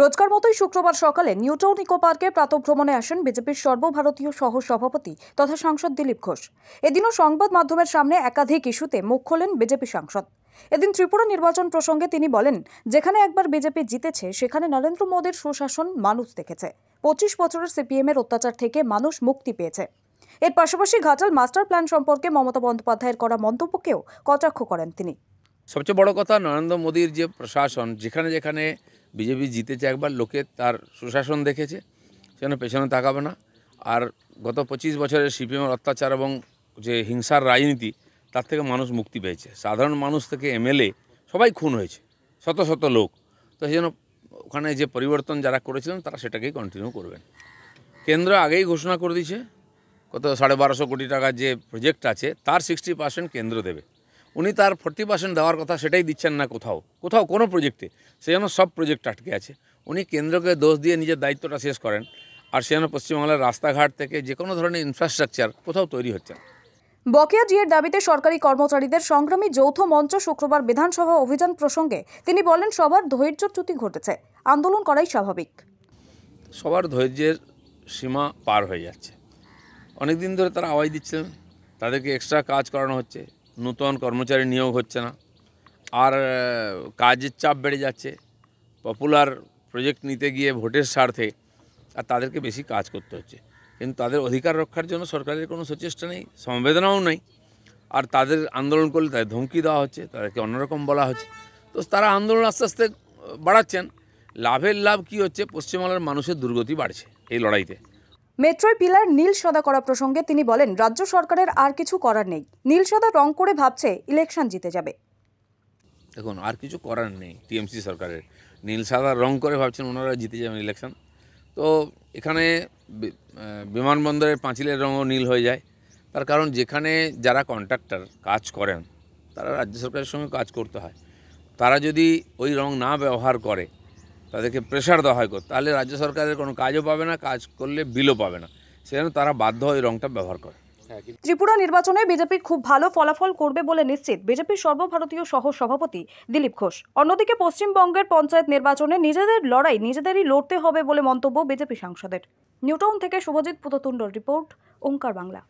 রোজকার মতোই শুক্রবার সকালে নিউটন ইকো পার্কে প্রাতভ্রমণে আসেন বিজেপির সর্বভারতীয় সহ সভাপতি তথা সাংসদ দিলীপ ঘোষ এদিনও সংবাদ মাধ্যমের সামনে একাধিক ইস্যুতে মুখ খোলেন বিজেপি সাংসদ এদিন ত্রিপুরা নির্বাচন প্রসঙ্গে তিনি বলেন যেখানে একবার বিজেপি জিতেছে সেখানে নরেন্দ্র মোদীর সুশাসন মানুষ দেখেছে পঁচিশ বছরের সিপিএমের অত্যাচার থেকে মানুষ মুক্তি পেয়েছে এর পাশাপাশি ঘাটাল মাস্টার প্ল্যান সম্পর্কে মমতা বন্দ্যোপাধ্যায়ের করা মন্তব্যকেও কটাক্ষ করেন তিনি সবচেয়ে বড় কথা নরেন্দ্র মোদীর যে প্রশাসন যেখানে যেখানে বিজেপি জিতেছে একবার লোকে তার সুশাসন দেখেছে সেজন্য পেছনে তাকাবে না আর গত পঁচিশ বছরের সিপিএমের অত্যাচার এবং যে হিংসার রাজনীতি তার থেকে মানুষ মুক্তি পেয়েছে সাধারণ মানুষ থেকে এমএলএ সবাই খুন হয়েছে শত শত লোক তো সেই জন্য ওখানে যে পরিবর্তন যারা করেছিলেন তারা সেটাকেই কন্টিনিউ করবেন কেন্দ্র আগেই ঘোষণা করে দিয়েছে কত সাড়ে বারোশো কোটি টাকার যে প্রজেক্ট আছে তার সিক্সটি পার্সেন্ট কেন্দ্র দেবে উনি তার ফর্টি পার্সেন্ট দেওয়ার কথা সেটাই দিচ্ছেন না কোথাও কোথাও কোনো প্রজেক্টে সে যেন সব প্রজেক্ট আটকে আছে উনি কেন্দ্রকে দোষ দিয়ে নিজের দায়িত্বটা শেষ করেন আর সে যেন পশ্চিমবাংলার রাস্তাঘাট থেকে যে কোনো ধরনের ইনফ্রাস্ট্রাকচার কোথাও তৈরি হচ্ছে না বকেয়া জিয়ের দাবিতে সরকারি কর্মচারীদের সংগ্রামী যৌথ মঞ্চ শুক্রবার বিধানসভা অভিযান প্রসঙ্গে তিনি বলেন সবার চ্যুতি ঘটেছে আন্দোলন করাই স্বাভাবিক সবার ধৈর্যের সীমা পার হয়ে যাচ্ছে অনেক দিন ধরে তারা আওয়াজ দিচ্ছিলেন তাদেরকে এক্সট্রা কাজ করানো হচ্ছে নূতন কর্মচারী নিয়োগ হচ্ছে না আর কাজের চাপ বেড়ে যাচ্ছে পপুলার প্রজেক্ট নিতে গিয়ে ভোটের স্বার্থে আর তাদেরকে বেশি কাজ করতে হচ্ছে কিন্তু তাদের অধিকার রক্ষার জন্য সরকারের কোনো সচেষ্টা নেই সমবেদনাও নেই আর তাদের আন্দোলন করলে তাদের ধমকি দেওয়া হচ্ছে তাদেরকে অন্যরকম বলা হচ্ছে তো তারা আন্দোলন আস্তে আস্তে বাড়াচ্ছেন লাভের লাভ কি হচ্ছে পশ্চিমবাংলার মানুষের দুর্গতি বাড়ছে এই লড়াইতে মেট্রোয় পিলার নীল সদা করা প্রসঙ্গে তিনি বলেন রাজ্য সরকারের আর কিছু করার নেই নীল সদা রং করে ভাবছে ইলেকশন জিতে যাবে দেখুন আর কিছু করার নেই টিএমসি সরকারের নীল সাদা রং করে ভাবছেন ওনারা জিতে যাবেন ইলেকশন তো এখানে বিমানবন্দরের পাঁচিলের রঙও নীল হয়ে যায় তার কারণ যেখানে যারা কন্ট্রাক্টর কাজ করেন তারা রাজ্য সরকারের সঙ্গে কাজ করতে হয় তারা যদি ওই রং না ব্যবহার করে তাদেরকে প্রেশার দেওয়া হয় করতে তাহলে রাজ্য সরকারের কোনো কাজও পাবে না কাজ করলে বিলও পাবে না সেজন্য তারা বাধ্য হয়ে রংটা ব্যবহার করে হ্যাঁ, ত্রিপুরা নির্বাচনে বিজেপি খুব ভালো ফলাফল করবে বলে নিশ্চিত বিজেপির সর্বভারতীয় সহ সভাপতি দিলীপ ঘোষ অন্যদিকে পশ্চিমবঙ্গের পঞ্চায়েত নির্বাচনে নিজেদের লড়াই নিজেদেরই লড়তে হবে বলে মন্তব্য বিজেপি সাংসদের নিউটাউন থেকে শুভজিৎ পুততুণ্ডর রিপোর্ট ওঙ্কার বাংলা